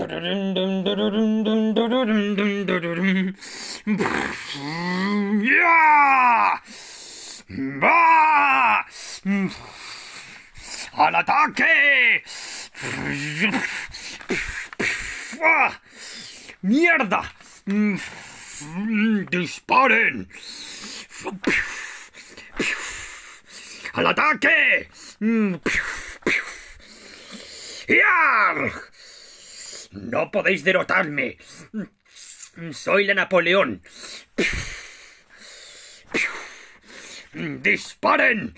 ¡Al ataque! ¡Mierda! ¡Disparen! ¡Al ataque! ¡Ya! No podéis derrotarme. Soy la Napoleón. ¡Disparen!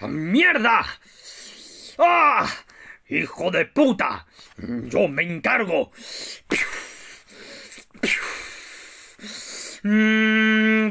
¡Mierda! ¡Ah! ¡Hijo de puta! ¡Yo me encargo! Mm.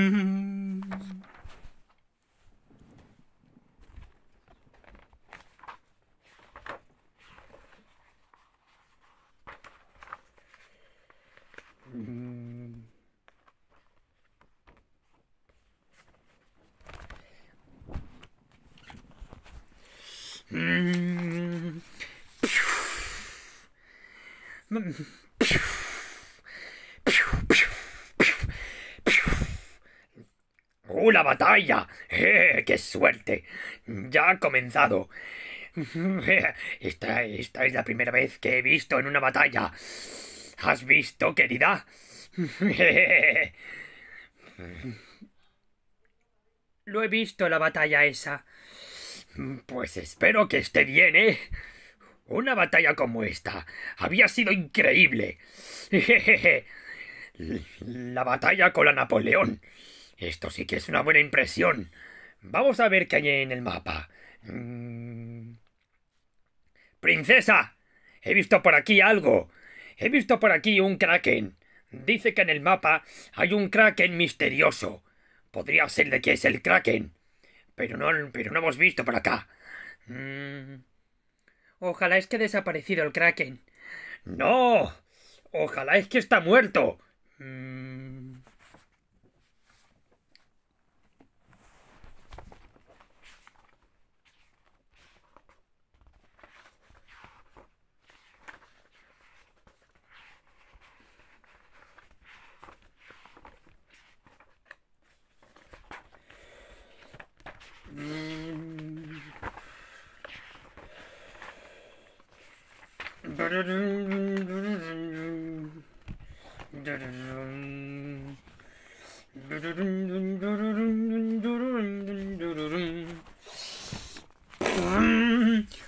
¡Una batalla! ¡Eh, ¡Qué suerte! Ya ha comenzado. Esta, esta es la primera vez que he visto en una batalla. ¿Has visto, querida? Lo he visto la batalla esa. Pues espero que esté bien, ¿eh? Una batalla como esta había sido increíble. La batalla con la Napoleón. Esto sí que es una buena impresión. Vamos a ver qué hay en el mapa. Mm. ¡Princesa! He visto por aquí algo. He visto por aquí un kraken. Dice que en el mapa hay un kraken misterioso. Podría ser de que es el kraken. Pero no, pero no hemos visto por acá. Mm. Ojalá es que ha desaparecido el kraken. ¡No! Ojalá es que está muerto. Mm.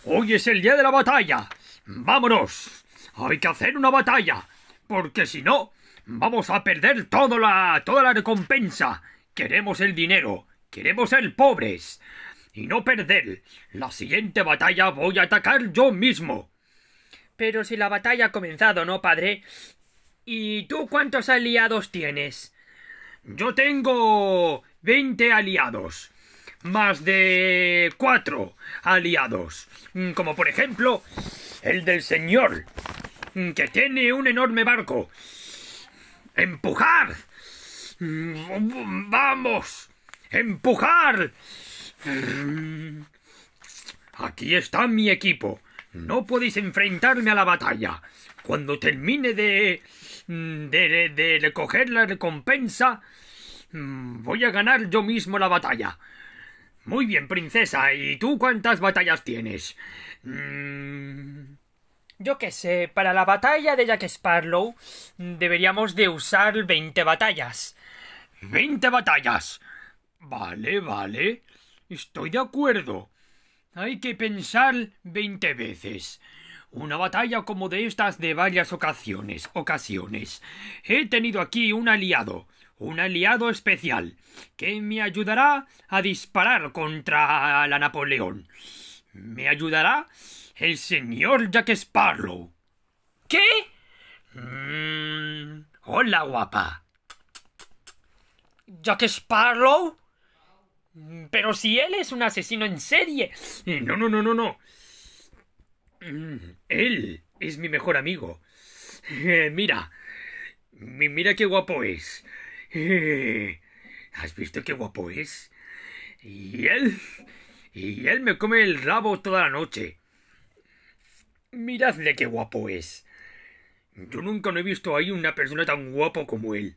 Hoy es el día de la batalla. Vámonos. Hay que hacer una batalla. Porque si no, vamos a perder toda la, toda la recompensa. Queremos el dinero. Queremos ser pobres. Y no perder. La siguiente batalla voy a atacar yo mismo. Pero si la batalla ha comenzado, ¿no, padre? ¿Y tú cuántos aliados tienes? Yo tengo veinte aliados. Más de cuatro aliados. Mm, como por ejemplo, el del señor, mm, que tiene un enorme barco. ¡Empujar! Mm, ¡Vamos! ¡Empujar! Aquí está mi equipo. No podéis enfrentarme a la batalla. Cuando termine de... de, recoger la recompensa, mm, voy a ganar yo mismo la batalla. Muy bien, princesa. ¿Y tú cuántas batallas tienes? Mm. Yo qué sé, para la batalla de Jack Sparrow mm, deberíamos de usar 20 batallas. ¡20 batallas! Vale, vale. Estoy de acuerdo. Hay que pensar veinte veces. Una batalla como de estas de varias ocasiones, ocasiones. He tenido aquí un aliado, un aliado especial, que me ayudará a disparar contra la Napoleón. Me ayudará el señor Jack Sparrow. ¿Qué? Mm, hola, guapa. ¿Jack Sparrow? Pero si él es un asesino en serie. No, no, no, no, no. Él es mi mejor amigo. mira. Mira qué guapo es. ¿Has visto qué guapo es? Y él... Y él me come el rabo toda la noche. Miradle qué guapo es. Yo nunca no he visto ahí una persona tan guapo como él.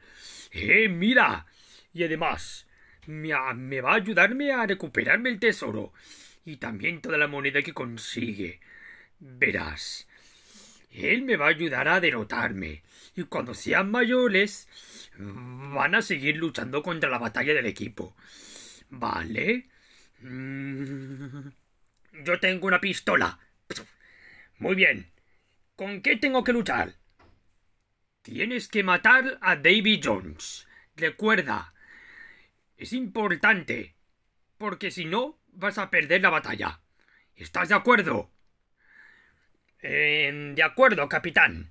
¡Eh, mira! Y además, me, va a ayudarme a recuperarme el tesoro y también toda la moneda que consigue. Verás, él me va a ayudar a derrotarme y cuando sean mayores van a seguir luchando contra la batalla del equipo. ¿Vale? Mm, yo tengo una pistola. Muy bien. ¿Con qué tengo que luchar? Tienes que matar a Davy Jones. Recuerda, es importante. Porque si no, vas a perder la batalla. ¿Estás de acuerdo? Em, de acuerdo, capitán.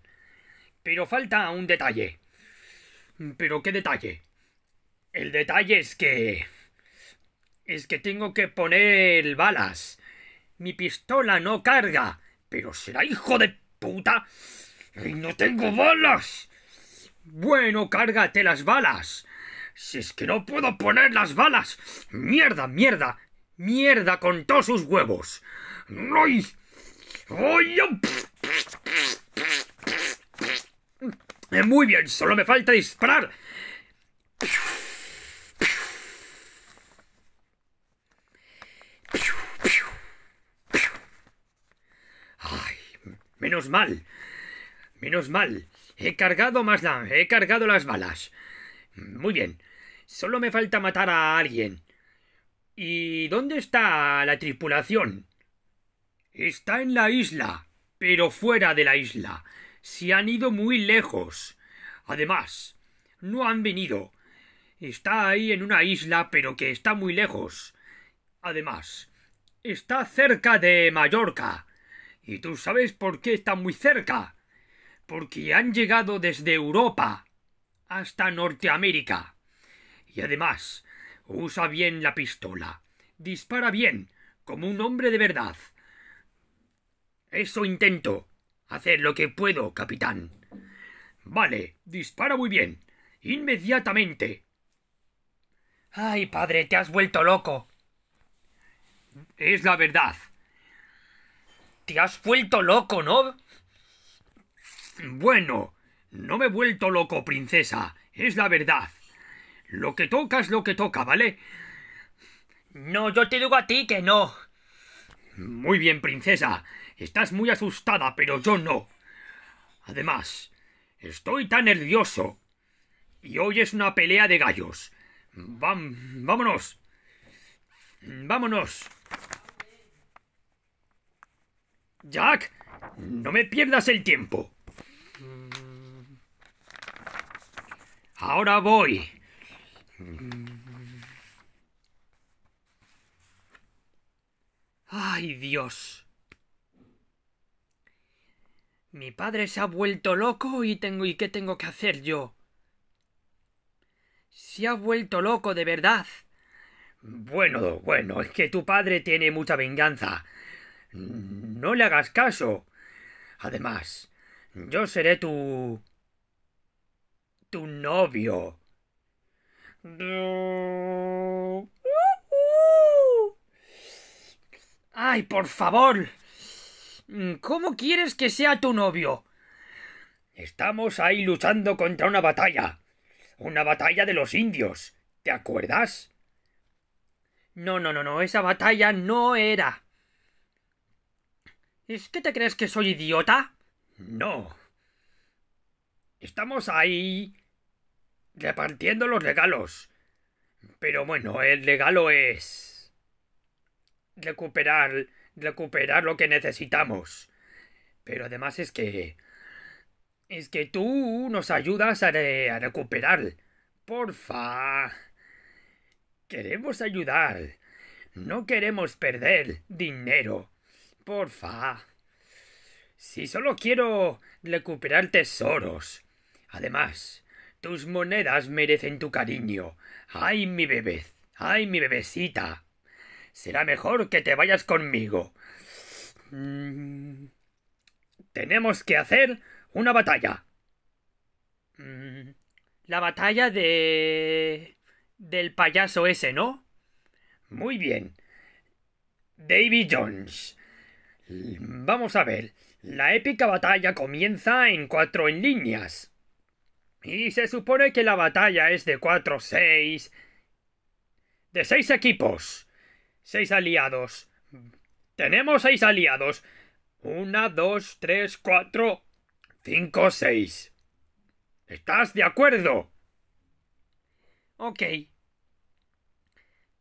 Pero falta un detalle. ¿Pero qué detalle? El detalle es que... Es que tengo que poner balas. Mi pistola no carga. Pero será hijo de puta. ¡No tengo balas! Bueno, cárgate las balas. Si es que no puedo poner las balas. Mierda, mierda, mierda con todos sus huevos. ¡Ay! Eh, muy bien, solo me falta disparar. Ay, menos mal. Menos mal. He cargado más la... He cargado las balas. Muy bien. Solo me falta matar a alguien. ¿Y dónde está la tripulación? Está en la isla, pero fuera de la isla. Se han ido muy lejos. Además, no han venido. Está ahí en una isla, pero que está muy lejos. Además, está cerca de Mallorca. ¿Y tú sabes por qué está muy cerca? Porque han llegado desde Europa hasta Norteamérica. Y además, usa bien la pistola. Dispara bien, como un hombre de verdad. Eso intento. Hacer lo que puedo, capitán. Vale, dispara muy bien. Inmediatamente. Ay, padre, te has vuelto loco. Es la verdad. Te has vuelto loco, ¿no? Bueno, no me he vuelto loco, princesa. Es la verdad. Lo que toca es lo que toca, ¿vale? No, yo te digo a ti que no. Muy bien, princesa. Estás muy asustada, pero yo no. Además, estoy tan nervioso. Y hoy es una pelea de gallos. vámonos. Vámonos. Jack, no me pierdas el tiempo. Ahora voy. ¡Ay, Dios! Mi padre se ha vuelto loco y tengo y qué tengo que hacer yo. Se ha vuelto loco de verdad. Bueno, bueno, es que tu padre tiene mucha venganza. No le hagas caso. Además, yo seré tu tu novio. ¡Ay, por favor! ¿Cómo quieres que sea tu novio? Estamos ahí luchando contra una batalla. Una batalla de los indios. ¿Te acuerdas? No, no, no, no. Esa batalla no era. ¿Es que te crees que soy idiota? No. Estamos ahí repartiendo los regalos. Pero bueno, el regalo es recuperar recuperar lo que necesitamos. Pero además es que es que tú nos ayudas a, a recuperar. Porfa. Queremos ayudar. No queremos perder dinero. Porfa. Si solo quiero recuperar tesoros. Además, tus monedas merecen tu cariño. ¡Ay, mi bebé! ¡Ay, mi bebecita! Será mejor que te vayas conmigo. Mm, tenemos que hacer una batalla. Mm, la batalla de... del payaso ese, ¿no? Muy bien. Davy Jones. Vamos a ver. La épica batalla comienza en cuatro en líneas. Y se supone que la batalla es de cuatro, seis. De seis equipos. Seis aliados. Tenemos seis aliados. Una, dos, tres, cuatro, cinco, seis. ¿Estás de acuerdo? Ok.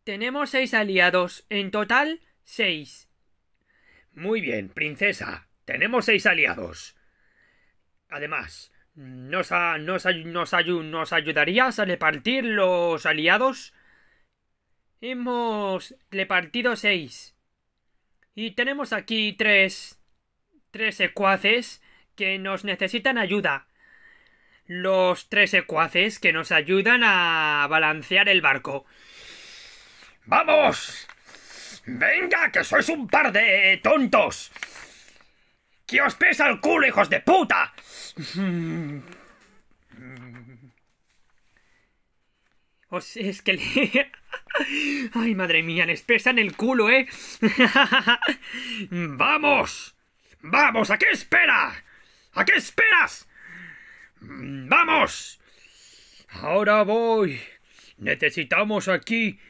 Tenemos seis aliados. En total, seis. Muy bien, princesa. Tenemos seis aliados. Además, ¿Nos, nos, ayudarías a repartir los aliados? Hemos repartido seis. Y tenemos aquí tres... tres secuaces que nos necesitan ayuda. Los tres secuaces que nos ayudan a balancear el barco. ¡Vamos! ¡Venga, que sois un par de tontos! ¡Que os pesa el culo, hijos de puta! Os es que Ay, madre mía, les en el culo, ¿eh? ¡Vamos! ¡Vamos! ¿A qué espera? ¿A qué esperas? ¡Vamos! Ahora voy. Necesitamos aquí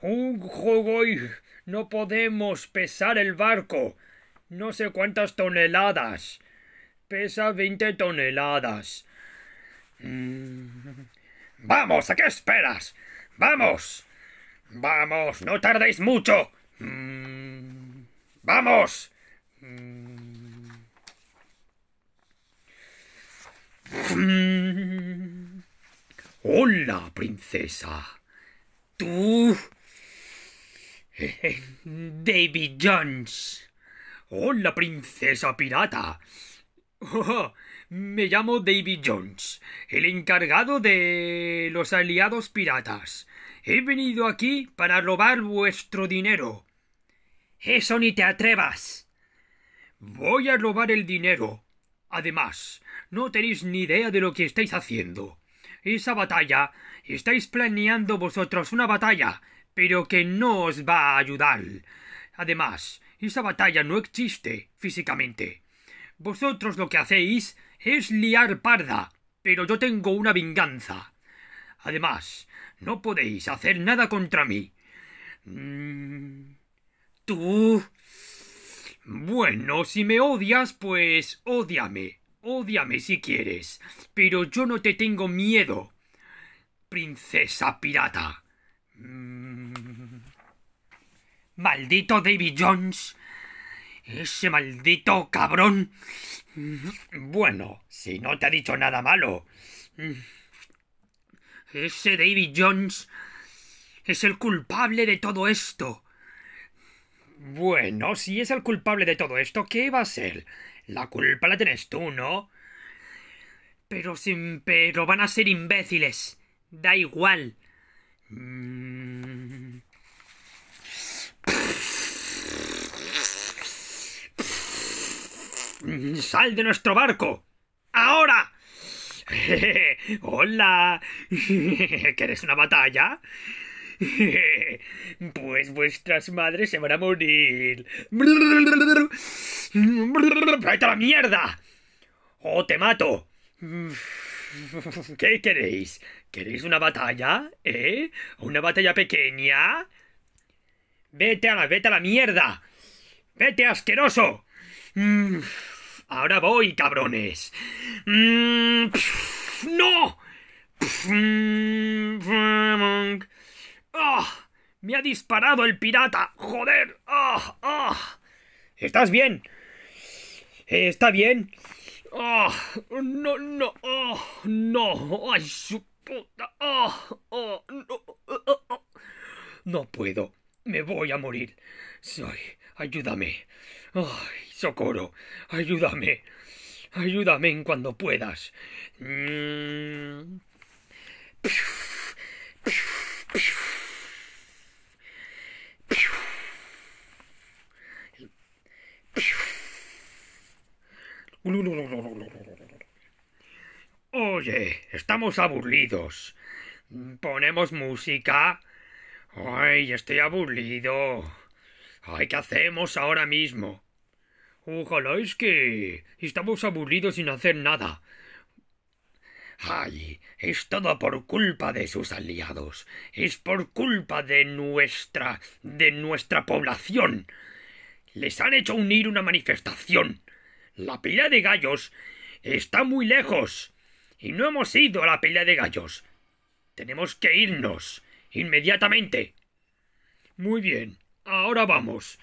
un juego y no podemos pesar el barco. No sé cuántas toneladas. Pesa veinte toneladas. Mm. ¡Vamos! ¿A qué esperas? ¡Vamos! ¡Vamos! ¡No tardéis mucho! Mm. ¡Vamos! Mm. ¡Hola, princesa! ¿Tú? Eh, eh, David Jones. Hola, princesa pirata. me llamo david Jones, el encargado de los aliados piratas. He venido aquí para robar vuestro dinero. Eso ni te atrevas. Voy a robar el dinero. Además, no tenéis ni idea de lo que estáis haciendo. Esa batalla, estáis planeando vosotros una batalla, pero que no os va a ayudar. Además, esa batalla no existe físicamente. Vosotros lo que hacéis es liar parda, pero yo tengo una venganza. Además, no podéis hacer nada contra mí. Mm, tú... Bueno, si me odias, pues ódiame. Ódiame si quieres, pero yo no te tengo miedo. Princesa pirata. Mm, maldito David Jones. Ese maldito cabrón. Bueno, si no te ha dicho nada malo. Ese David Jones es el culpable de todo esto. Bueno, si es el culpable de todo esto, ¿qué va a ser? La culpa la tienes tú, ¿no? Pero sin... pero van a ser imbéciles. Da igual. Mm, ¡Sal de nuestro barco! ¡Ahora! ¡Hola! ¿Queréis una batalla? Pues vuestras madres se van a morir. ¡Vete a la mierda! ¡O ¡Oh, te mato! ¿Qué queréis? ¿Queréis una batalla? ¿Eh? ¿Una batalla pequeña? ¡Vete a la, vete a la mierda! ¡Vete, asqueroso! Mm, ahora voy, cabrones. Mm, ¡No! Mm, ah, ¡Me ha disparado el pirata! ¡Joder! Ah, ah. ¿Estás bien? ¿Está bien? no, no, no, ay, su puta, no puedo, me voy a morir. Soy, ayúdame. ¡Ay, socorro! ¡Ayúdame! ¡Ayúdame en cuando puedas! Oye, estamos aburridos. Ponemos música. Ay, estoy aburrido. Ay, ¿qué hacemos ahora mismo? Ojalá es que estamos aburridos sin hacer nada. Ay, es todo por culpa de sus aliados. Es por culpa de nuestra. de nuestra población. Les han hecho unir una manifestación. La pila de gallos está muy lejos. Y no hemos ido a la pila de gallos. Tenemos que irnos. inmediatamente. Muy bien. Ahora vamos.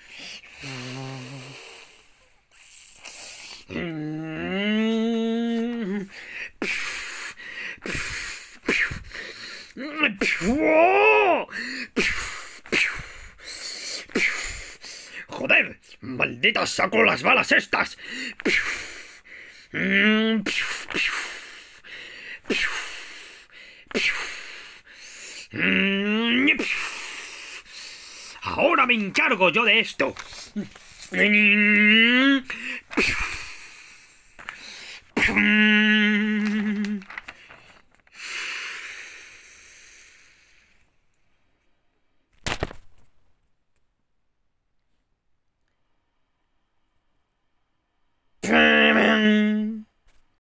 ¡Joder! ¡Maldita saco las balas estas! encargo yo de esto.